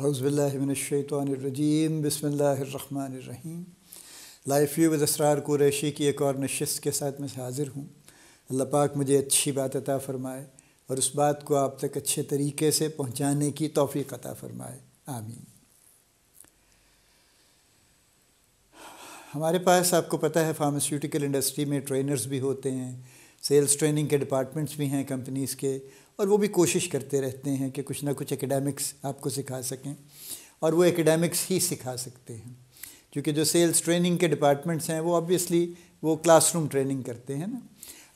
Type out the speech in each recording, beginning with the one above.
अज़बिल्लिमिनशैतरजीम बसमीम life you बसरार Qureshi की एक और नशस्त के साथ मैं हाज़िर हूँ अल्लाह पाक मुझे अच्छी बात अता फ़रमाए और उस बात को आप तक अच्छे तरीके से पहुँचाने की तोफ़ी अता फ़रमाए आमीन हमारे पास आपको पता है फार्मास्यूटिकल इंडस्ट्री में ट्रेनर्स भी होते हैं सेल्स ट्रेनिंग के डिपार्टमेंट्स भी हैं कंपनीज़ के और वो भी कोशिश करते रहते हैं कि कुछ ना कुछ एकेडमिक्स आपको सिखा सकें और वो एकेडमिक्स ही सिखा सकते हैं क्योंकि जो सेल्स ट्रेनिंग के डिपार्टमेंट्स हैं वो ऑब्वियसली वो क्लासरूम ट्रेनिंग करते हैं ना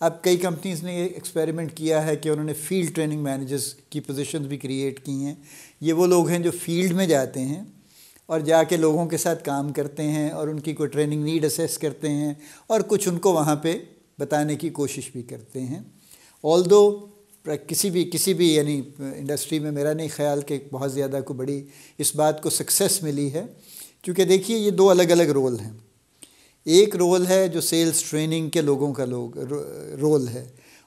अब कई कंपनीज़ ने एक्सपेरिमेंट किया है कि उन्होंने फील्ड ट्रेनिंग मैनेजर्स की पोजीशंस भी क्रिएट की हैं ये वो लोग हैं जो फील्ड में जाते हैं और जाके लोगों के साथ काम करते हैं और उनकी कोई ट्रेनिंग नीड असेस करते हैं और कुछ उनको वहाँ पे बताने की कोशिश भी करते हैं ऑल दो किसी भी किसी भी यानी इंडस्ट्री में मेरा नहीं ख्याल कि बहुत ज़्यादा को बड़ी इस बात को सक्सेस मिली है क्योंकि देखिए ये दो अलग अलग रोल हैं एक रोल है जो सेल्स ट्रेनिंग के लोगों का लोग रो, रोल है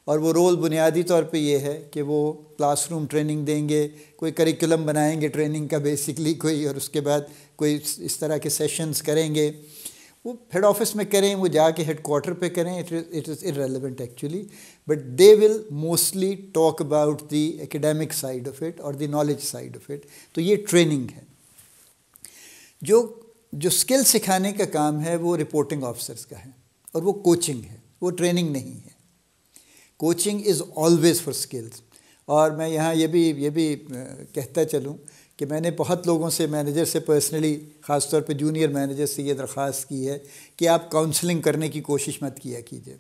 और वो रोल बुनियादी तौर पे ये है कि वो क्लासरूम ट्रेनिंग देंगे कोई करिकुलम बनाएंगे ट्रेनिंग का बेसिकली कोई और उसके बाद कोई इस तरह के सेशंस करेंगे वो हेड ऑफिस में करें वो जाके हेड क्वार्टर पे करें it is it is irrelevant actually but they will mostly talk about the academic side of it और the knowledge side of it तो ये ट्रेनिंग है जो जो स्किल सिखाने का काम है वो रिपोर्टिंग ऑफिसर्स का है और वो कोचिंग है वो ट्रेनिंग नहीं है coaching is always for skills और मैं यहाँ ये भी ये भी कहता चलूँ कि मैंने बहुत लोगों से मैनेजर से पर्सनली ख़ास तौर पर जूनियर मैनेजर से ये दरख्वास्त की है कि आप काउंसलिंग करने की कोशिश मत किया कीजिए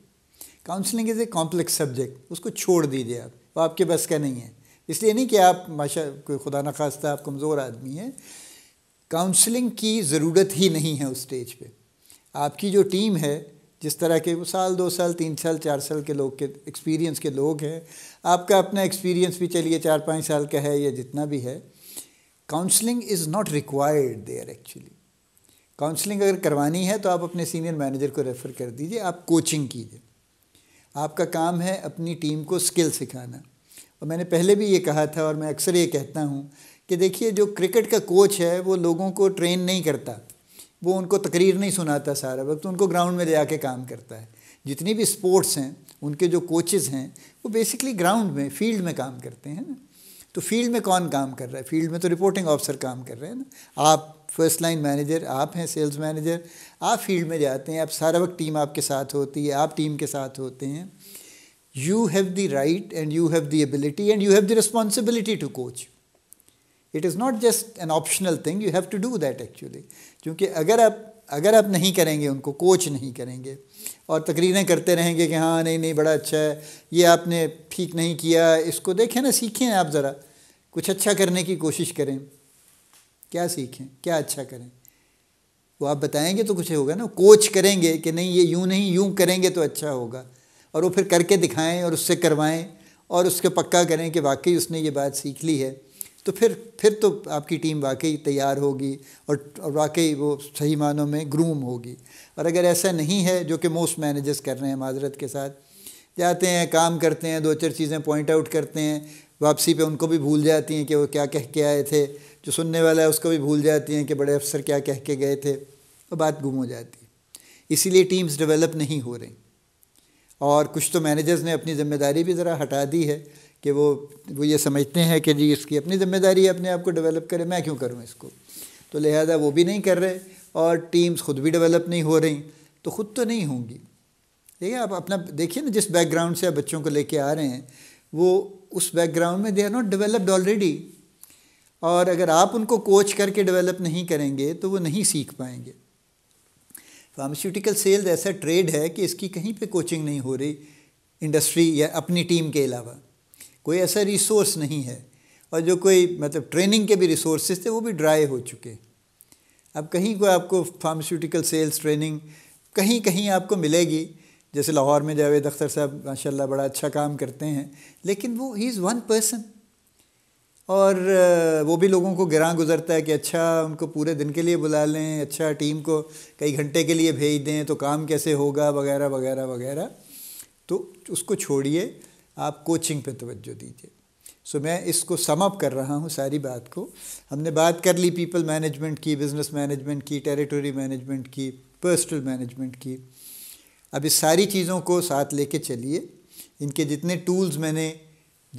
counselling is a complex subject उसको छोड़ दीजिए आप वो आपके बस का नहीं है इसलिए नहीं कि आप माशा कोई खुदा न खास्ता आप कमज़ोर आदमी हैं काउंसलिंग की ज़रूरत ही नहीं है उस स्टेज पर आपकी जो टीम है जिस तरह के वो साल दो साल तीन साल चार साल के लोग के एक्सपीरियंस के लोग हैं आपका अपना एक्सपीरियंस भी चलिए चार पाँच साल का है या जितना भी है counselling is not required there actually counselling अगर करवानी है तो आप अपने सीनियर मैनेजर को रेफ़र कर दीजिए आप कोचिंग कीजिए आपका काम है अपनी टीम को स्किल सिखाना और मैंने पहले भी ये कहा था और मैं अक्सर ये कहता हूँ कि देखिए जो क्रिकेट का कोच है वो लोगों को ट्रेन नहीं करता वो उनको तकरीर नहीं सुनाता सारा वक्त तो उनको ग्राउंड में ले आके काम करता है जितनी भी स्पोर्ट्स हैं उनके जो कोचेज़ हैं वो बेसिकली ग्राउंड में फील्ड में काम करते हैं ना तो फील्ड में कौन काम कर रहा है फील्ड में तो रिपोर्टिंग ऑफिसर काम कर रहे हैं ना आप फर्स्ट लाइन मैनेजर आप हैं सेल्स मैनेजर आप फील्ड में जाते हैं आप सारा वक्त टीम आपके साथ होती है आप टीम के साथ होते हैं you have the right and you have the ability and you have the responsibility to coach it is not just an optional thing you have to do that actually क्योंकि अगर आप अगर आप नहीं करेंगे उनको कोच नहीं करेंगे और तकरीरें करते रहेंगे कि हाँ नहीं नहीं बड़ा अच्छा है ये आपने ठीक नहीं किया इसको देखें ना सीखें आप ज़रा कुछ अच्छा करने की कोशिश करें क्या सीखें क्या अच्छा करें वो आप बताएंगे तो कुछ होगा ना कोच करेंगे कि नहीं ये यूँ नहीं यूँ करेंगे तो अच्छा होगा और वो फिर करके दिखाएं और उससे करवाएं और उसको पक्का करें कि वाकई उसने ये बात सीख ली है तो फिर फिर तो आपकी टीम वाकई तैयार होगी और, और वाकई वो सही मानों में ग्रूम होगी और अगर ऐसा नहीं है जो कि मोस्ट मैनेजर्स कर रहे हैं माजरत के साथ जाते हैं काम करते हैं दो चार चीज़ें पॉइंट आउट करते हैं वापसी पे उनको भी भूल जाती हैं कि वो क्या कह के आए थे जो सुनने वाला है उसको भी भूल जाती हैं कि बड़े अफसर क्या कह के गए थे और तो बात गुम हो जाती है इसीलिए टीम्स डेवलप नहीं हो रही और कुछ तो मैनेजर्स ने अपनी ज़िम्मेदारी भी ज़रा हटा दी है कि वो वो ये समझते हैं कि जी इसकी अपनी जिम्मेदारी है अपने आप को डेवलप करें मैं क्यों करूँ इसको तो लिहाजा वो भी नहीं कर रहे और टीम्स ख़ुद भी डेवलप नहीं हो रही तो ख़ुद तो नहीं होंगी ठीक है आप अपना देखिए ना जिस बैकग्राउंड से आप बच्चों को लेके आ रहे हैं वो उस बैकग्राउंड में they are not developed already और अगर आप उनको कोच करके डेवलप नहीं करेंगे तो वो नहीं सीख पाएंगे फार्मास्यूटिकल सेल्स ऐसा ट्रेड है कि इसकी कहीं पे कोचिंग नहीं हो रही इंडस्ट्री या अपनी टीम के अलावा कोई ऐसा रिसोर्स नहीं है और जो कोई मतलब ट्रेनिंग के भी रिसोर्सेज थे वो भी ड्राई हो चुके अब कहीं कोई आपको फार्मास्यूटिकल सेल्स ट्रेनिंग कहीं कहीं आपको मिलेगी जैसे लाहौर में जावेद अख्तर साहब माशाल्लाह बड़ा अच्छा काम करते हैं लेकिन वो ही इज़ वन पर्सन और वो भी लोगों को गिरा गुजरता है कि अच्छा उनको पूरे दिन के लिए बुला लें अच्छा टीम को कई घंटे के लिए भेज दें तो काम कैसे होगा वगैरह वगैरह वगैरह तो उसको छोड़िए आप कोचिंग पे तवज्जो दीजिए सो so, मैं इसको समअप कर रहा हूँ सारी बात को हमने बात कर ली पीपल मैनेजमेंट की बिज़नेस मैनेजमेंट की टेरिटोरी मैनेजमेंट की पर्सनल मैनेजमेंट की अब इस सारी चीज़ों को साथ लेके चलिए इनके जितने टूल्स मैंने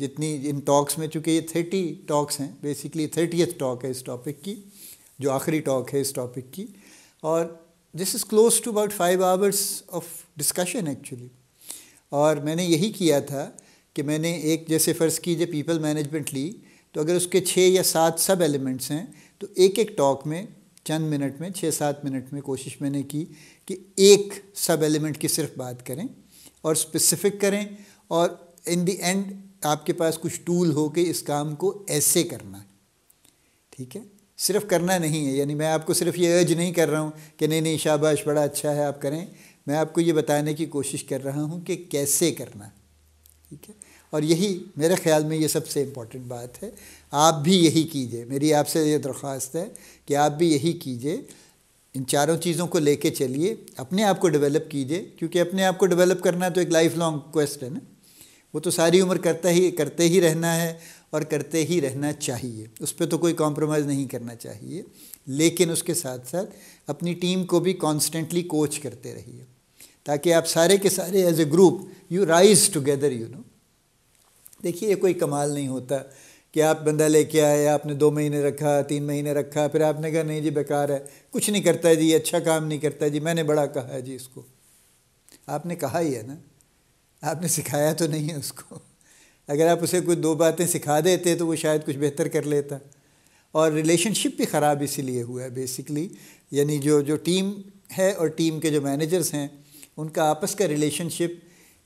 जितनी इन टॉक्स में चूँकि ये थर्टी टॉक्स हैं बेसिकली थर्टीथ टॉक है इस टॉपिक की जो आखिरी टॉक है इस टॉपिक की और this is close to about five hours of discussion actually और मैंने यही किया था कि मैंने एक जैसे फ़र्ज़ कीजिए पीपल मैनेजमेंट ली तो अगर उसके छः या सात सब एलिमेंट्स हैं तो एक एक टॉक में चंद मिनट में छः सात मिनट में कोशिश मैंने की कि एक सब एलिमेंट की सिर्फ बात करें और स्पेसिफिक करें और इन दी एंड आपके पास कुछ टूल हो के इस काम को ऐसे करना ठीक है सिर्फ करना नहीं है यानी मैं आपको सिर्फ ये अर्ज नहीं कर रहा हूँ कि नहीं नहीं शाबाश बड़ा अच्छा है आप करें मैं आपको ये बताने की कोशिश कर रहा हूँ कि कैसे करना है ठीक है और यही मेरे ख्याल में ये सबसे इम्पॉर्टेंट बात है आप भी यही कीजिए मेरी आपसे ये दरख्वास्त है कि आप भी यही कीजिए इन चारों चीज़ों को लेके चलिए अपने आप को डेवलप कीजिए क्योंकि अपने आप को डेवलप करना तो एक लाइफ लॉन्ग क्वेस्ट है ना वो तो सारी उम्र करता ही करते ही रहना है और करते ही रहना चाहिए उस पर तो कोई कॉम्प्रोमाइज़ नहीं करना चाहिए लेकिन उसके साथ साथ अपनी टीम को भी कॉन्स्टेंटली कोच करते रहिए ताकि आप सारे के सारे as a group you rise together you know देखिए ये कोई कमाल नहीं होता कि आप बंदा लेके आए आपने दो महीने रखा तीन महीने रखा फिर आपने कहा नहीं जी बेकार है कुछ नहीं करता है जी अच्छा काम नहीं करता है जी मैंने बड़ा कहा है जी इसको आपने कहा ही है ना आपने सिखाया तो नहीं है उसको अगर आप उसे कुछ दो बातें सिखा देते तो वो शायद कुछ बेहतर कर लेता और रिलेशनशिप भी ख़राब इसीलिए हुआ है बेसिकली यानी जो जो टीम है और टीम के जो मैनेजर्स हैं उनका आपस का रिलेशनशिप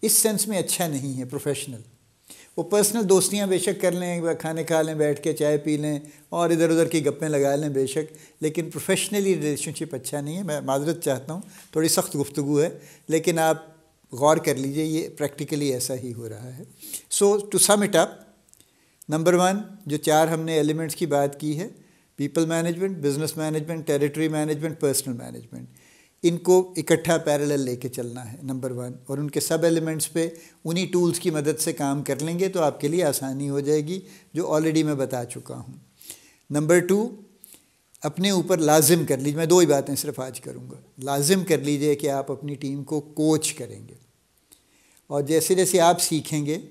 इस सेंस में अच्छा नहीं है प्रोफेशनल वो पर्सनल दोस्तियाँ बेशक कर लें खाने खा लें बैठ के चाय पी लें और इधर उधर की गप्पें लगा लें बेशक लेकिन प्रोफेशनली रिलेशनशिप अच्छा नहीं है मैं माजरत चाहता हूँ थोड़ी सख्त गुफ्तु है लेकिन आप गौर कर लीजिए ये प्रैक्टिकली ऐसा ही हो रहा है so to sum it up number one जो चार हमने एलिमेंट्स की बात की है people management business management territory management personal management इनको इकट्ठा पैरेलल लेके चलना है नंबर वन और उनके सब एलिमेंट्स पे उन्हीं टूल्स की मदद से काम कर लेंगे तो आपके लिए आसानी हो जाएगी जो ऑलरेडी मैं बता चुका हूँ नंबर टू अपने ऊपर लाजिम कर लीजिए मैं दो ही बातें सिर्फ आज करूँगा लाजिम कर लीजिए कि आप अपनी टीम को कोच करेंगे और जैसे जैसे आप सीखेंगे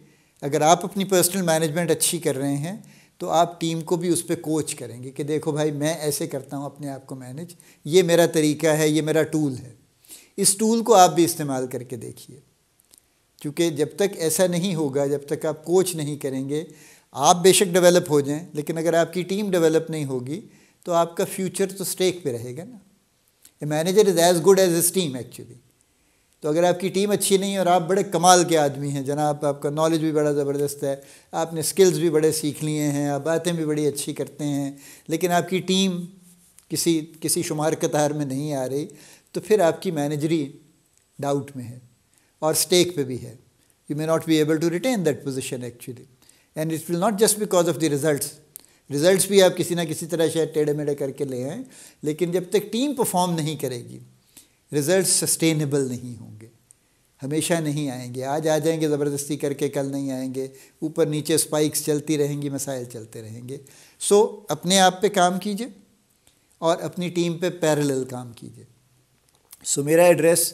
अगर आप अपनी पर्सनल मैनेजमेंट अच्छी कर रहे हैं तो आप टीम को भी उस पर कोच करेंगे कि देखो भाई मैं ऐसे करता हूँ अपने आप को मैनेज ये मेरा तरीका है ये मेरा टूल है इस टूल को आप भी इस्तेमाल करके देखिए क्योंकि जब तक ऐसा नहीं होगा जब तक आप कोच नहीं करेंगे आप बेशक डेवलप हो जाएं लेकिन अगर आपकी टीम डेवलप नहीं होगी तो आपका फ्यूचर तो स्टेक पे रहेगा ना a manager is as good as his team actually तो अगर आपकी टीम अच्छी नहीं है और आप बड़े कमाल के आदमी हैं जनाब आपका नॉलेज भी बड़ा ज़बरदस्त है आपने स्किल्स भी बड़े सीख लिए हैं आप बातें भी बड़ी अच्छी करते हैं लेकिन आपकी टीम किसी किसी शुमार कतार में नहीं आ रही तो फिर आपकी मैनेजरी डाउट में है और स्टेक पे भी है you may not be able to retain that position actually and it will not just because of the result result भी आप किसी ना किसी तरह शायद टेढ़े मेढ़े करके ले आएँ लेकिन जब तक टीम परफॉर्म नहीं करेगी रिज़ल्ट सस्टेनेबल नहीं होंगे हमेशा नहीं आएंगे आज आ जाएंगे ज़बरदस्ती करके कल नहीं आएंगे ऊपर नीचे स्पाइक्स चलती रहेंगी मसाइल चलते रहेंगे सो अपने आप पे काम कीजिए और अपनी टीम पे पैरेलल काम कीजिए सो मेरा एड्रेस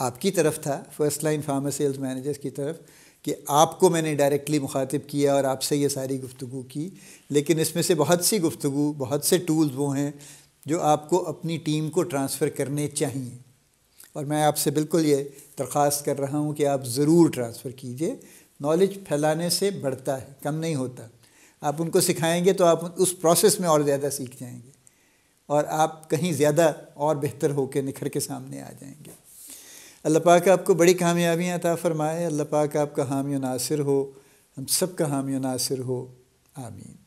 आपकी तरफ था first line pharma sales managers की तरफ कि आपको मैंने डायरेक्टली मुखातिब किया और आपसे ये सारी गुफ्तु की लेकिन इसमें से बहुत सी गुफ्तु बहुत से टूल्स वो हैं जो आपको अपनी टीम को ट्रांसफ़र करने चाहिए और मैं आपसे बिल्कुल ये दरख्वास्त कर रहा हूँ कि आप ज़रूर ट्रांसफ़र कीजिए नॉलेज फैलाने से बढ़ता है कम नहीं होता आप उनको सिखाएंगे तो आप उस प्रोसेस में और ज़्यादा सीख जाएंगे और आप कहीं ज़्यादा और बेहतर होकर निखर के सामने आ जाएंगे अल्लाह पाक आपको बड़ी कामयाबियाँ अता फ़रमाए अल्लाह पाक आपका हामी नासिर हो हम सब का हामी नासिर हो आमीन